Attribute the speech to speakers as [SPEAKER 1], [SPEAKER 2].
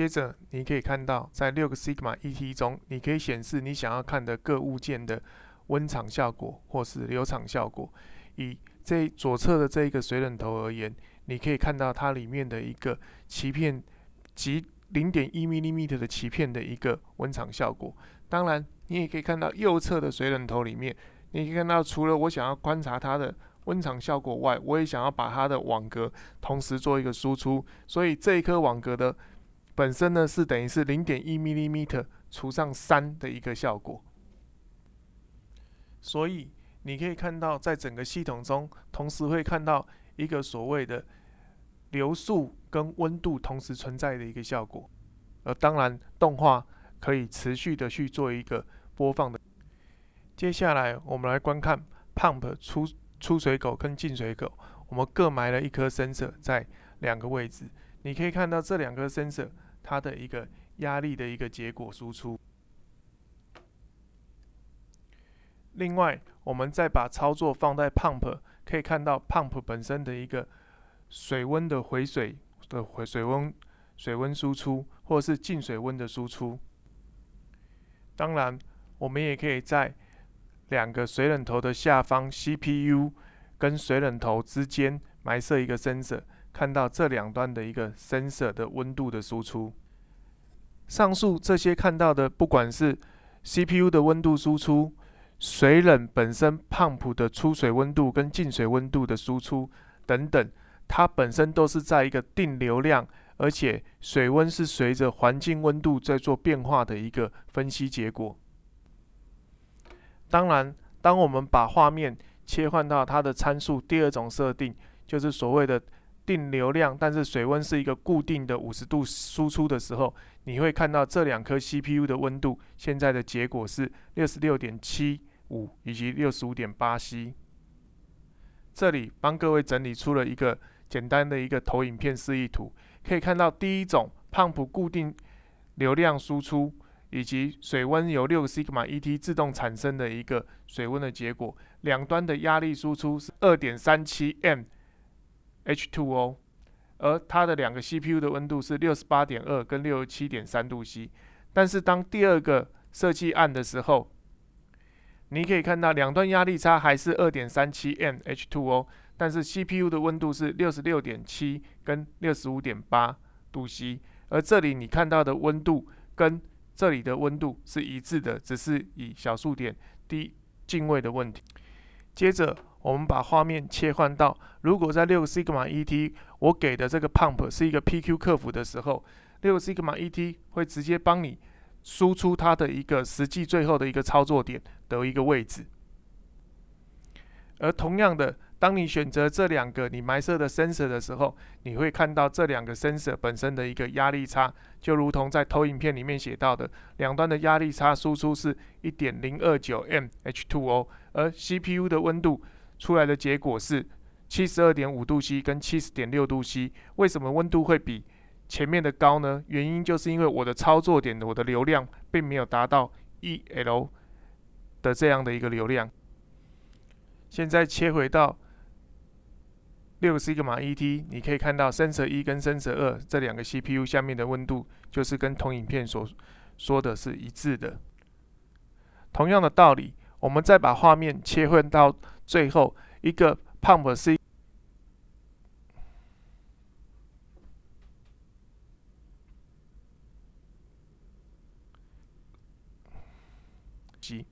[SPEAKER 1] 接着，你可以看到，在六个 Sigma ET 中，你可以显示你想要看的各物件的温场效果或是流场效果。以这左侧的这一个水冷头而言，你可以看到它里面的一个鳍片及零点一 m 米的鳍片的一个温场效果。当然，你也可以看到右侧的水冷头里面，你可以看到除了我想要观察它的温场效果外，我也想要把它的网格同时做一个输出。所以这一颗网格的。本身呢是等于是零点一 m m 除上三的一个效果，所以你可以看到，在整个系统中，同时会看到一个所谓的流速跟温度同时存在的一个效果。呃，当然动画可以持续的去做一个播放的。接下来我们来观看 pump 出出水口跟进水口，我们各埋了一颗 sensor 在两个位置，你可以看到这两颗 sensor 它的一个压力的一个结果输出。另外，我们再把操作放在 Pump，可以看到 Pump 本身的一个水温的回水的回水温、水温输出，或是进水温的输出。当然，我们也可以在两个水冷头的下方 CPU 跟水冷头之间埋设一个 s e n s o r 看到这两端的一个 sensor 的温度的输出，上述这些看到的，不管是 CPU 的温度输出、水冷本身 pump 的出水温度跟进水温度的输出等等，它本身都是在一个定流量，而且水温是随着环境温度在做变化的一个分析结果。当然，当我们把画面切换到它的参数第二种设定，就是所谓的。定流量，但是水温是一个固定的五十度输出的时候，你会看到这两颗 CPU 的温度现在的结果是六十六点七五以及六十五点八七。这里帮各位整理出了一个简单的一个投影片示意图，可以看到第一种 pump 固定流量输出，以及水温由六 Sigma ET 自动产生的一个水温的结果，两端的压力输出是二点三七 m。H2O，而它的两个 CPU 的温度是六十八点二跟六十七点三度 C。但是当第二个设计按的时候，你可以看到两端压力差还是二点三七 mH2O，但是 CPU 的温度是六十六点七跟六十五点八度 C。而这里你看到的温度跟这里的温度是一致的，只是以小数点低进位的问题。接着。我们把画面切换到，如果在六个西格玛 ET，我给的这个 Pump 是一个 PQ 客服的时候，六个西格玛 ET 会直接帮你输出它的一个实际最后的一个操作点的一个位置。而同样的，当你选择这两个你埋设的 Sensor 的时候，你会看到这两个 Sensor 本身的一个压力差，就如同在投影片里面写到的，两端的压力差输出是1.029 mH2O，而 CPU 的温度。出来的结果是七十二点五度 C 跟七十点六度 C，为什么温度会比前面的高呢？原因就是因为我的操作点，我的流量并没有达到 E L 的这样的一个流量。现在切回到六西格玛 E T，你可以看到升十一跟升十二这两个 C P U 下面的温度，就是跟同影片所说的是一致的。同样的道理，我们再把画面切换到。最后一个 pump C G。